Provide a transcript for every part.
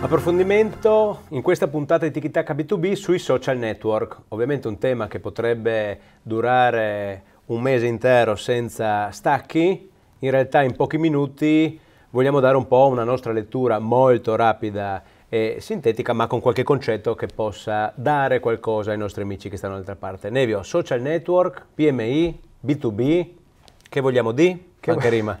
Approfondimento in questa puntata di TikTok B2B sui social network. Ovviamente un tema che potrebbe durare un mese intero senza stacchi. In realtà in pochi minuti vogliamo dare un po' una nostra lettura molto rapida e sintetica, ma con qualche concetto che possa dare qualcosa ai nostri amici che stanno dall'altra parte. Nevio, social network, PMI, B2B, che vogliamo di? Che, Anche rima.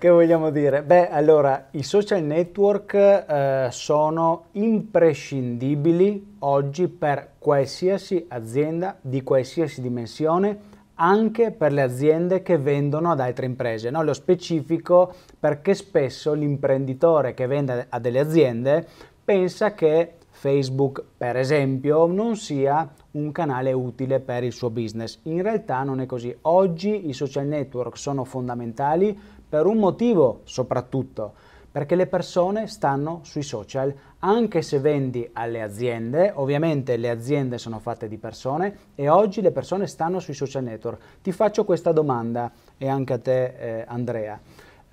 che vogliamo dire? Beh, allora, i social network eh, sono imprescindibili oggi per qualsiasi azienda di qualsiasi dimensione, anche per le aziende che vendono ad altre imprese. No? Lo specifico perché spesso l'imprenditore che vende a delle aziende pensa che Facebook, per esempio, non sia un canale utile per il suo business. In realtà non è così. Oggi i social network sono fondamentali per un motivo soprattutto, perché le persone stanno sui social, anche se vendi alle aziende, ovviamente le aziende sono fatte di persone e oggi le persone stanno sui social network. Ti faccio questa domanda e anche a te eh, Andrea.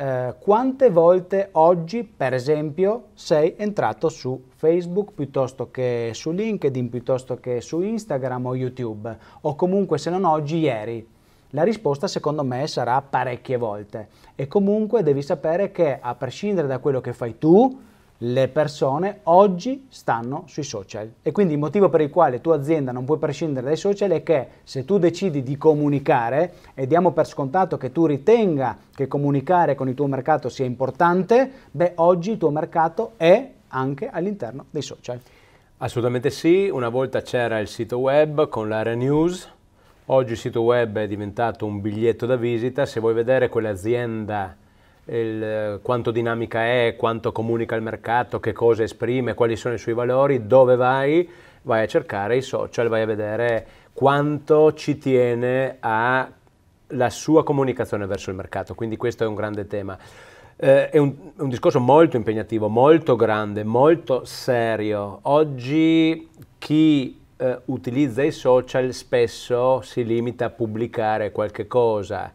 Eh, quante volte oggi, per esempio, sei entrato su Facebook piuttosto che su LinkedIn, piuttosto che su Instagram o YouTube, o comunque se non oggi, ieri. La risposta secondo me sarà parecchie volte e comunque devi sapere che a prescindere da quello che fai tu, le persone oggi stanno sui social e quindi il motivo per il quale tua azienda non puoi prescindere dai social è che se tu decidi di comunicare e diamo per scontato che tu ritenga che comunicare con il tuo mercato sia importante, beh oggi il tuo mercato è anche all'interno dei social. Assolutamente sì, una volta c'era il sito web con l'area news, oggi il sito web è diventato un biglietto da visita, se vuoi vedere quell'azienda il, eh, quanto dinamica è, quanto comunica il mercato, che cosa esprime, quali sono i suoi valori, dove vai, vai a cercare i social, vai a vedere quanto ci tiene alla sua comunicazione verso il mercato. Quindi questo è un grande tema. Eh, è, un, un, discorso molto impegnativo, molto grande, molto serio. Oggi chi eh, utilizza i social spesso si limita a pubblicare qualche cosa,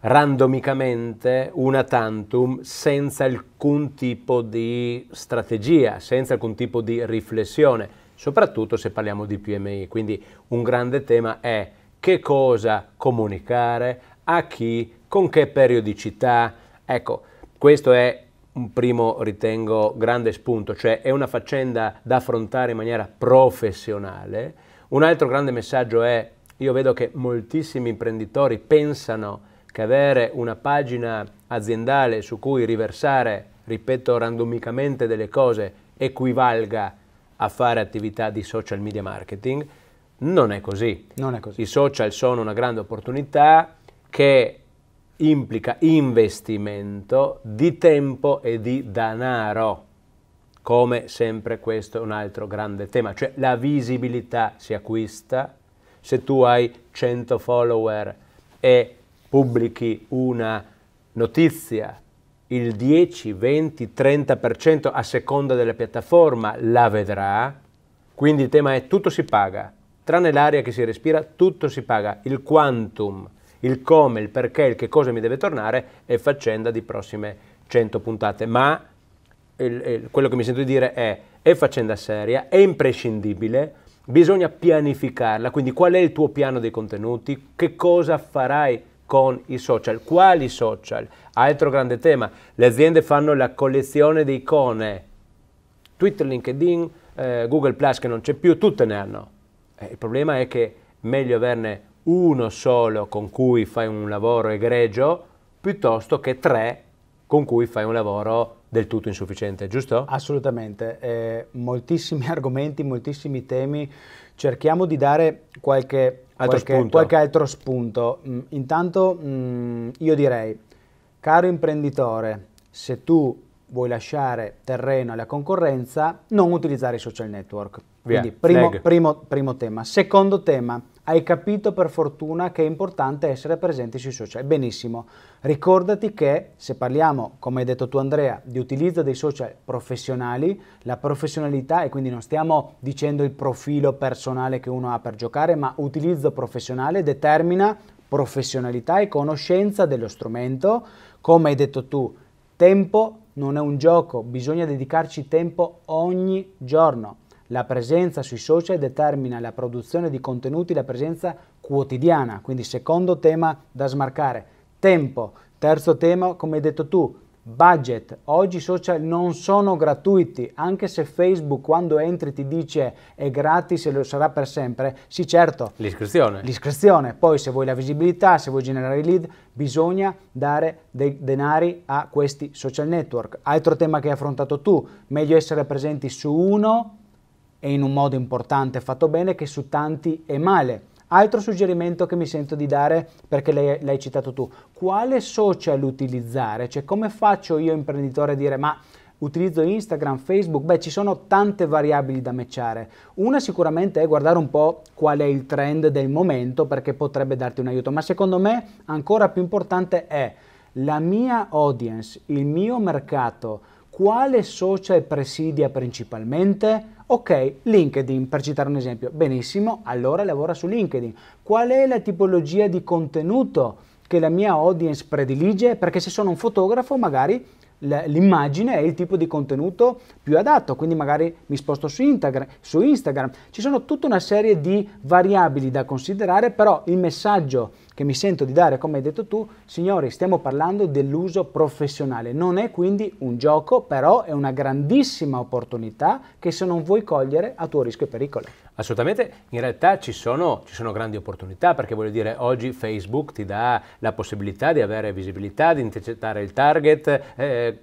randomicamente una tantum senza alcun tipo di strategia, senza alcun tipo di riflessione, soprattutto se parliamo di PMI. Quindi un grande tema è che cosa comunicare, a chi, con che periodicità. Ecco, questo è un primo, ritengo, grande spunto, cioè è una faccenda da affrontare in maniera professionale. Un altro grande messaggio è, io vedo che moltissimi imprenditori pensano che avere una pagina aziendale su cui riversare, ripeto randomicamente, delle cose equivalga a fare attività di social media marketing, non è così. Non è così. I social sono una grande opportunità che implica investimento di tempo e di danaro. Come sempre questo è un altro grande tema, cioè la visibilità si acquista se tu hai 100 follower e pubblichi una notizia il 10, 20, 30% a seconda della piattaforma la vedrà. Quindi il tema è tutto si paga, tranne l'aria che si respira, tutto si paga. Il quantum, il come, il perché, il che cosa mi deve tornare è faccenda di prossime 100 puntate. Ma il, il, quello che mi sento di dire è, è faccenda seria, è imprescindibile, bisogna pianificarla. Quindi qual è il tuo piano dei contenuti? Che cosa farai? con i social. Quali social? Altro grande tema, le aziende fanno la collezione di icone. Twitter, LinkedIn, eh, Google Plus che non c'è più, tutte ne hanno. Eh, il problema è che meglio averne uno solo con cui fai un lavoro egregio piuttosto che tre con cui fai un lavoro del tutto insufficiente, giusto? Assolutamente, eh, moltissimi argomenti, moltissimi temi, cerchiamo di dare qualche altro, qualche, spunto. Qualche altro spunto. Mm, intanto mm, io direi, caro imprenditore, se tu vuoi lasciare terreno alla concorrenza, non utilizzare i social network. Quindi primo, primo, primo tema. Secondo tema, hai capito per fortuna che è importante essere presenti sui social. Benissimo, ricordati che se parliamo, come hai detto tu Andrea, di utilizzo dei social professionali, la professionalità, e quindi non stiamo dicendo il profilo personale che uno ha per giocare, ma utilizzo professionale determina professionalità e conoscenza dello strumento, come hai detto tu, tempo non è un gioco, bisogna dedicarci tempo ogni giorno. La presenza sui social determina la produzione di contenuti, la presenza quotidiana, quindi secondo tema da smarcare. Tempo, terzo tema, come hai detto tu, budget. Oggi i social non sono gratuiti, anche se Facebook quando entri ti dice è gratis e lo sarà per sempre. Sì, certo. L'iscrizione. L'iscrizione. Poi se vuoi la visibilità, se vuoi generare lead, bisogna dare dei denari a questi social network. Altro tema che hai affrontato tu, meglio essere presenti su uno e in un modo importante fatto bene che su tanti è male. Altro suggerimento che mi sento di dare, perché l'hai, l'hai citato tu, quale social utilizzare? Cioè come faccio io imprenditore a dire ma utilizzo Instagram, Facebook, beh ci sono tante variabili da matchare. Una sicuramente è guardare un po' qual è il trend del momento perché potrebbe darti un aiuto, ma secondo me ancora più importante è la mia audience, il mio mercato, quale social presidia principalmente? Ok, LinkedIn, per citare un esempio. Benissimo, allora lavora su LinkedIn. Qual è la tipologia di contenuto che la mia audience predilige? Perché se sono un fotografo, magari l'immagine è il tipo di contenuto più adatto, quindi magari mi sposto su Instagram, su Instagram. Ci sono tutta una serie di variabili da considerare, però il messaggio che mi sento di dare, come hai detto tu, signori, stiamo parlando dell'uso professionale. Non è quindi un gioco, però è una grandissima opportunità che se non vuoi cogliere a tuo rischio e pericolo. Assolutamente, in realtà ci sono, ci sono grandi opportunità perché voglio dire oggi Facebook ti dà la possibilità di avere visibilità, di intercettare il target, eh,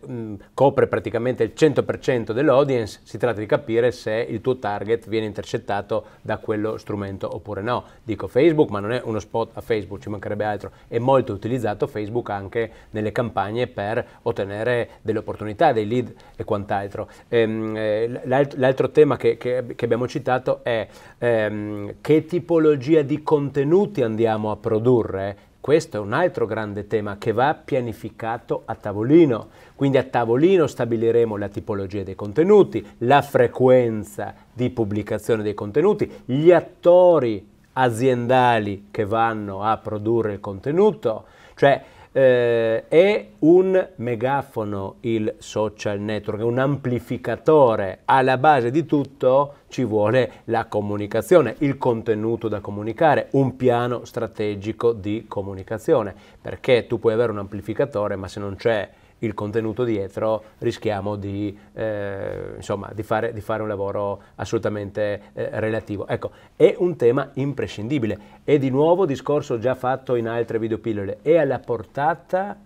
copre praticamente il 100% dell'audience, si tratta di capire se il tuo target viene intercettato da quello strumento oppure no. Dico Facebook, ma non è uno spot a Facebook, ci mancherebbe altro, è molto utilizzato Facebook anche nelle campagne per ottenere delle opportunità, dei lead e quant'altro. Ehm, eh, l'altro tema che, che, che, abbiamo citato è ehm, che tipologia di contenuti andiamo a produrre questo è un altro grande tema che va pianificato a tavolino. Quindi a tavolino stabiliremo la tipologia dei contenuti, la frequenza di pubblicazione dei contenuti, gli attori aziendali che vanno a produrre il contenuto, cioè eh, è un megafono il social network, un amplificatore, alla base di tutto ci vuole la comunicazione, il contenuto da comunicare, un piano strategico di comunicazione, perché tu puoi avere un amplificatore ma se non c'è il contenuto dietro rischiamo di, eh, insomma, di, fare, di fare, un lavoro assolutamente eh, relativo. Ecco, è un tema imprescindibile e di nuovo discorso già fatto in altre videopillole, è alla portata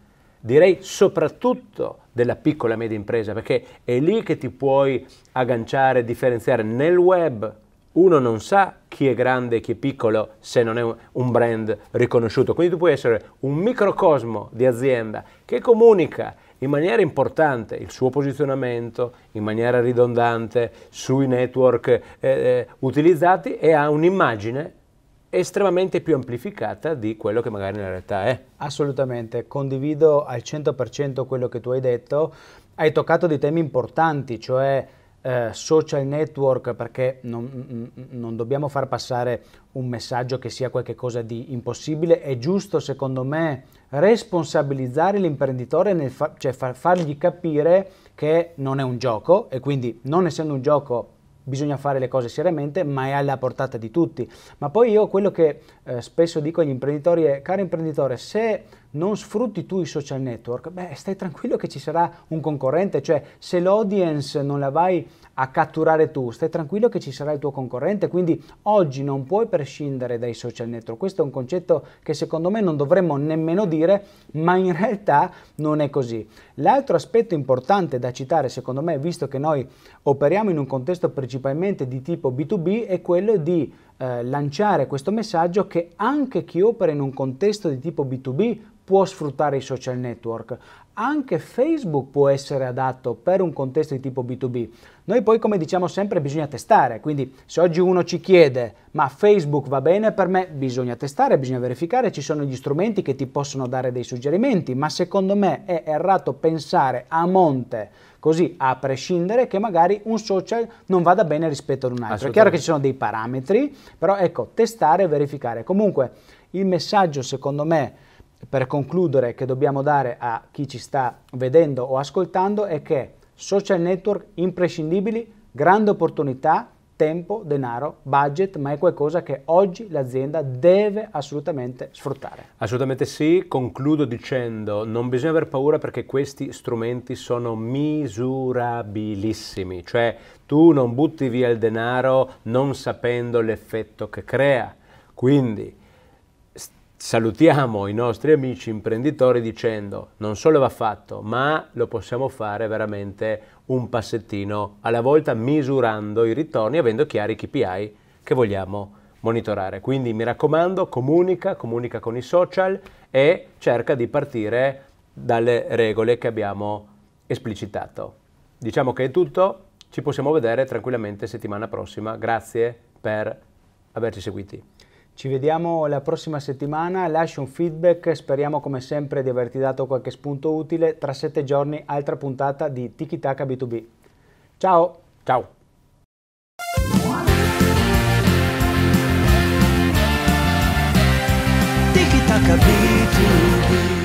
direi soprattutto della piccola e media impresa, perché è lì che ti puoi agganciare, differenziare nel web. Uno non sa chi è grande e chi è piccolo se non è un brand riconosciuto, quindi tu puoi essere un microcosmo di azienda che comunica in maniera importante il suo posizionamento, in maniera ridondante sui network eh, eh, utilizzati e ha un'immagine estremamente più amplificata di quello che magari nella realtà è. Assolutamente, condivido al 100% quello che tu hai detto. Hai toccato dei temi importanti, cioè eh, social network perché non, non, dobbiamo far passare un messaggio che sia qualcosa di impossibile, è giusto secondo me responsabilizzare l'imprenditore, nel fa- cioè far- fargli capire che non è un gioco e quindi non essendo un gioco bisogna fare le cose seriamente, ma è alla portata di tutti. Ma poi io quello che eh, spesso dico agli imprenditori è, caro imprenditore, se non sfrutti tu i social network, beh, stai tranquillo che ci sarà un concorrente, cioè se l'audience non la vai a catturare tu, stai tranquillo che ci sarà il tuo concorrente, quindi oggi non puoi prescindere dai social network. Questo è un concetto che secondo me non dovremmo nemmeno dire, ma in realtà non è così. L'altro aspetto importante da citare, secondo me, visto che noi operiamo in un contesto principalmente di tipo B2B, è quello di eh, lanciare questo messaggio che anche chi opera in un contesto di tipo B2B può sfruttare i social network. Anche Facebook può essere adatto per un contesto di tipo B2B. Noi poi, come diciamo sempre, bisogna testare, quindi se oggi uno ci chiede ma Facebook va bene per me, bisogna testare, bisogna verificare, ci sono gli strumenti che ti possono dare dei suggerimenti, ma secondo me è errato pensare a monte, così a prescindere che magari un social non vada bene rispetto ad un altro. È chiaro che ci sono dei parametri, però ecco, testare e verificare. Comunque il messaggio secondo me per concludere che dobbiamo dare a chi ci sta vedendo o ascoltando è che social network imprescindibili, grande opportunità, tempo, denaro, budget, ma è qualcosa che oggi l'azienda deve assolutamente sfruttare. Assolutamente sì, concludo dicendo non bisogna aver paura perché questi strumenti sono misurabilissimi, cioè tu non butti via il denaro non sapendo l'effetto che crea. Quindi salutiamo i nostri amici imprenditori dicendo non solo va fatto, ma lo possiamo fare veramente un passettino alla volta misurando i ritorni, avendo chiari i KPI che vogliamo monitorare. Quindi mi raccomando, comunica, comunica con i social e cerca di partire dalle regole che abbiamo esplicitato. Diciamo che è tutto, ci possiamo vedere tranquillamente settimana prossima. Grazie per averci seguiti. Ci vediamo la prossima settimana, lascia un feedback, speriamo come sempre di averti dato qualche spunto utile. Tra sette giorni altra puntata di Tiki Taka B2B. Ciao! Ciao! Tiki Taka B2B